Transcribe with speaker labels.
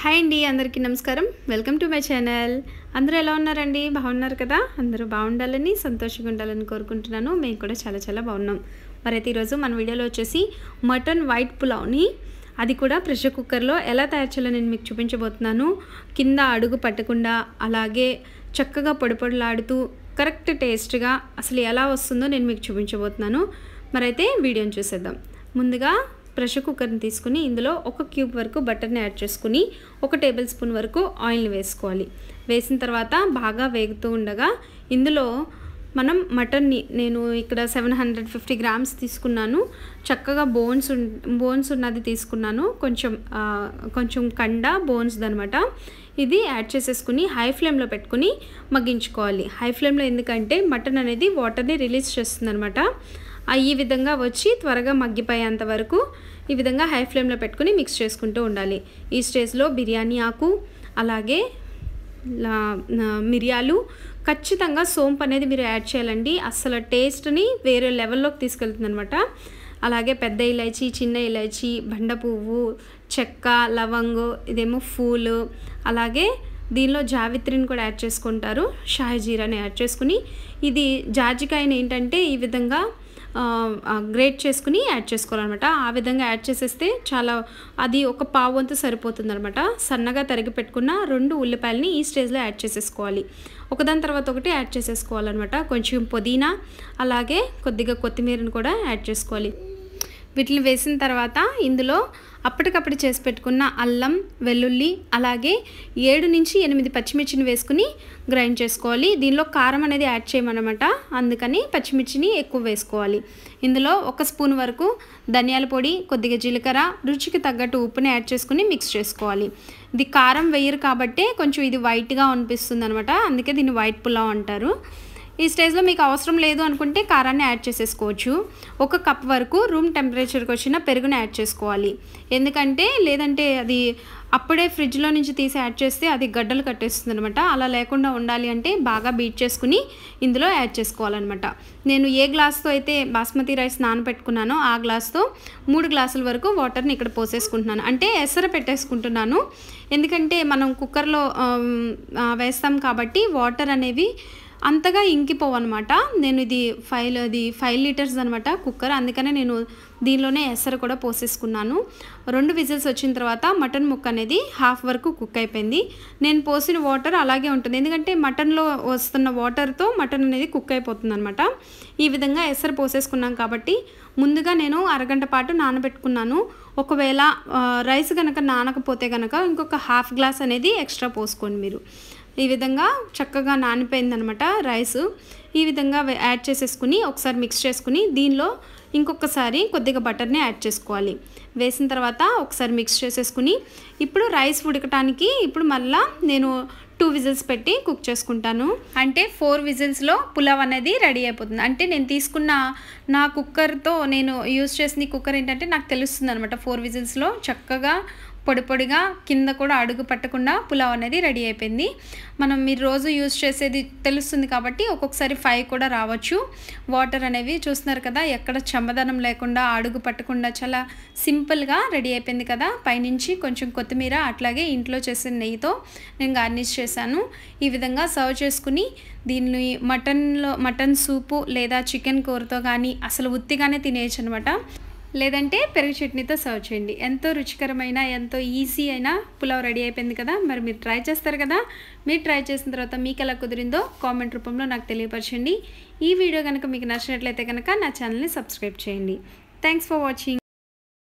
Speaker 1: hi అండి అందరికీ నమస్కారం వెల్కమ్ టు మై ఛానల్ అందరూ ఎలా ఉన్నారండి బాగున్నారు కదా అందరూ బాగుండాలని సంతోషంగా ఉండాలని కోరుకుంటున్నాను మేము కూడా చాలా చాలా బాగున్నాం మరైతే ఈరోజు మన వీడియోలో వచ్చేసి మటన్ వైట్ పులావ్ని అది కూడా ప్రెషర్ కుక్కర్లో ఎలా తయారు చేయాలో నేను మీకు చూపించబోతున్నాను కింద అడుగు పట్టకుండా అలాగే చక్కగా పొడిపొడలాడుతూ కరెక్ట్ టేస్ట్గా అసలు ఎలా వస్తుందో నేను మీకు చూపించబోతున్నాను మరైతే వీడియోని చూసేద్దాం ముందుగా ప్రెషర్ కుక్కర్ని తీసుకుని ఇందులో ఒక క్యూబ్ వరకు బటర్ని యాడ్ చేసుకుని ఒక టేబుల్ స్పూన్ వరకు ఆయిల్ని వేసుకోవాలి వేసిన తర్వాత బాగా వేగుతూ ఉండగా ఇందులో మనం మటన్ని నేను ఇక్కడ సెవెన్ హండ్రెడ్ ఫిఫ్టీ గ్రామ్స్ తీసుకున్నాను చక్కగా బోన్స్ బోన్స్ ఉన్నది తీసుకున్నాను కొంచెం కొంచెం కండ బోన్స్ అనమాట ఇది యాడ్ చేసేసుకుని హై ఫ్లేమ్లో పెట్టుకుని మగ్గించుకోవాలి హై ఫ్లేమ్లో ఎందుకంటే మటన్ అనేది వాటర్ని రిలీజ్ చేస్తుంది అనమాట ఈ విధంగా వచ్చి త్వరగా మగ్గిపోయేంత వరకు ఈ విధంగా హై ఫ్లేమ్లో పెట్టుకుని మిక్స్ చేసుకుంటూ ఉండాలి ఈ స్టేజ్లో బిర్యానీ ఆకు అలాగే మిరియాలు ఖచ్చితంగా సోంపు అనేది మీరు యాడ్ చేయాలండి అసలు టేస్ట్ని వేరే లెవెల్లోకి తీసుకెళ్తుంది అనమాట అలాగే పెద్ద ఇలాచి చిన్న ఇలాచి బండ పువ్వు చెక్క లవంగు ఇదేమో ఫూలు అలాగే దీనిలో జావిత్రిని కూడా యాడ్ చేసుకుంటారు షాహజీరాని యాడ్ చేసుకుని ఇది జాజికాయని ఏంటంటే ఈ విధంగా గ్రేట్ చేసుకుని యాడ్ చేసుకోవాలన్నమాట ఆ విధంగా యాడ్ చేసేస్తే చాలా అది ఒక పావు వంతు సరిపోతుందనమాట సన్నగా తరిగి పెట్టుకున్న రెండు ఉల్లిపాయలని ఈ స్టేజ్లో యాడ్ చేసేసుకోవాలి ఒకదాని తర్వాత ఒకటి యాడ్ చేసేసుకోవాలన్నమాట కొంచెం పుదీనా అలాగే కొద్దిగా కొత్తిమీరని కూడా యాడ్ చేసుకోవాలి వీటిని వేసిన తర్వాత ఇందులో అప్పటికప్పుడు చేసి పెట్టుకున్న అల్లం వెల్లుల్లి అలాగే ఏడు నుంచి ఎనిమిది పచ్చిమిర్చిని వేసుకుని గ్రైండ్ చేసుకోవాలి దీనిలో కారం అనేది యాడ్ చేయమన్నమాట అందుకని పచ్చిమిర్చిని ఎక్కువ వేసుకోవాలి ఇందులో ఒక స్పూన్ వరకు ధనియాల పొడి కొద్దిగా జీలకర్ర రుచికి తగ్గట్టు ఉప్పుని యాడ్ చేసుకుని మిక్స్ చేసుకోవాలి ఇది కారం వేయరు కాబట్టే కొంచెం ఇది వైట్గా అనిపిస్తుంది అనమాట అందుకే దీన్ని వైట్ పులావ్ అంటారు ఈ స్టేజ్లో మీకు అవసరం లేదు అనుకుంటే కారాన్ని యాడ్ చేసేసుకోవచ్చు ఒక కప్ వరకు రూమ్ టెంపరేచర్కి వచ్చిన పెరుగును యాడ్ చేసుకోవాలి ఎందుకంటే లేదంటే అది అప్పుడే ఫ్రిడ్జ్లో నుంచి తీసి యాడ్ చేస్తే అది గడ్డలు కట్టేస్తుంది అనమాట అలా లేకుండా ఉండాలి అంటే బాగా బీట్ చేసుకుని ఇందులో యాడ్ చేసుకోవాలన్నమాట నేను ఏ గ్లాస్తో అయితే బాస్మతి రైస్ నానపెట్టుకున్నానో ఆ గ్లాస్తో మూడు గ్లాసుల వరకు వాటర్ని ఇక్కడ పోసేసుకుంటున్నాను అంటే ఎసర పెట్టేసుకుంటున్నాను ఎందుకంటే మనం కుక్కర్లో వేస్తాం కాబట్టి వాటర్ అనేవి అంతగా ఇంకిపోవన్నమాట నేను ఇది ఫైవ్ అది ఫైవ్ లీటర్స్ అనమాట కుక్కర్ అందుకనే నేను దీనిలోనే ఎసరు కూడా పోసేసుకున్నాను రెండు విజిల్స్ వచ్చిన తర్వాత మటన్ ముక్క అనేది హాఫ్ వరకు కుక్ అయిపోయింది నేను పోసిన వాటర్ అలాగే ఉంటుంది ఎందుకంటే మటన్లో వస్తున్న వాటర్తో మటన్ అనేది కుక్ అయిపోతుంది అనమాట ఈ విధంగా ఎసరు పోసేసుకున్నాం కాబట్టి ముందుగా నేను అరగంట పాటు నానబెట్టుకున్నాను ఒకవేళ రైస్ కనుక నానకపోతే కనుక ఇంకొక హాఫ్ గ్లాస్ అనేది ఎక్స్ట్రా పోసుకోండి మీరు ఈ విధంగా చక్కగా నానిపోయిందనమాట రైస్ ఈ విధంగా యాడ్ చేసేసుకుని ఒకసారి మిక్స్ చేసుకుని దీనిలో ఇంకొకసారి కొద్దిగా బటర్ని యాడ్ చేసుకోవాలి వేసిన తర్వాత ఒకసారి మిక్స్ చేసేసుకుని ఇప్పుడు రైస్ ఉడకటానికి ఇప్పుడు మళ్ళీ నేను టూ విజిల్స్ పెట్టి కుక్ చేసుకుంటాను అంటే ఫోర్ విజిల్స్లో పులావ్ అనేది రెడీ అయిపోతుంది అంటే నేను తీసుకున్న నా కుక్కర్తో నేను యూజ్ చేసిన కుక్కర్ ఏంటంటే నాకు తెలుస్తుంది అనమాట ఫోర్ విజిల్స్లో చక్కగా పొడి పొడిగా కింద కూడా అడుగు పట్టకుండా పులావ్ అనేది రెడీ అయిపోయింది మనం మీరు రోజు యూజ్ చేసేది తెలుస్తుంది కాబట్టి ఒక్కొక్కసారి ఫైవ్ కూడా రావచ్చు వాటర్ అనేవి చూస్తున్నారు కదా ఎక్కడ చెమదనం లేకుండా అడుగు పట్టకుండా చాలా సింపుల్గా రెడీ అయిపోయింది కదా పైనుంచి కొంచెం కొత్తిమీర అట్లాగే ఇంట్లో చేసిన నెయ్యితో నేను గార్నిష్ చేశాను ఈ విధంగా సర్వ్ చేసుకుని దీన్ని మటన్లో మటన్ సూపు లేదా చికెన్ కూరతో కానీ అసలు ఉత్తిగానే తినేయచ్చు అనమాట లేదంటే పెరుగు చట్నీతో సర్వ్ చేయండి ఎంతో రుచికరమైన ఎంతో ఈజీ అయిన పులావ్ రెడీ అయిపోయింది కదా మరి మీరు ట్రై చేస్తారు కదా మీరు ట్రై చేసిన తర్వాత మీకు ఎలా కుదిరిందో కామెంట్ రూపంలో నాకు తెలియపరచండి ఈ వీడియో కనుక మీకు నచ్చినట్లయితే కనుక నా ఛానల్ని సబ్స్క్రైబ్ చేయండి థ్యాంక్స్ ఫర్ వాచింగ్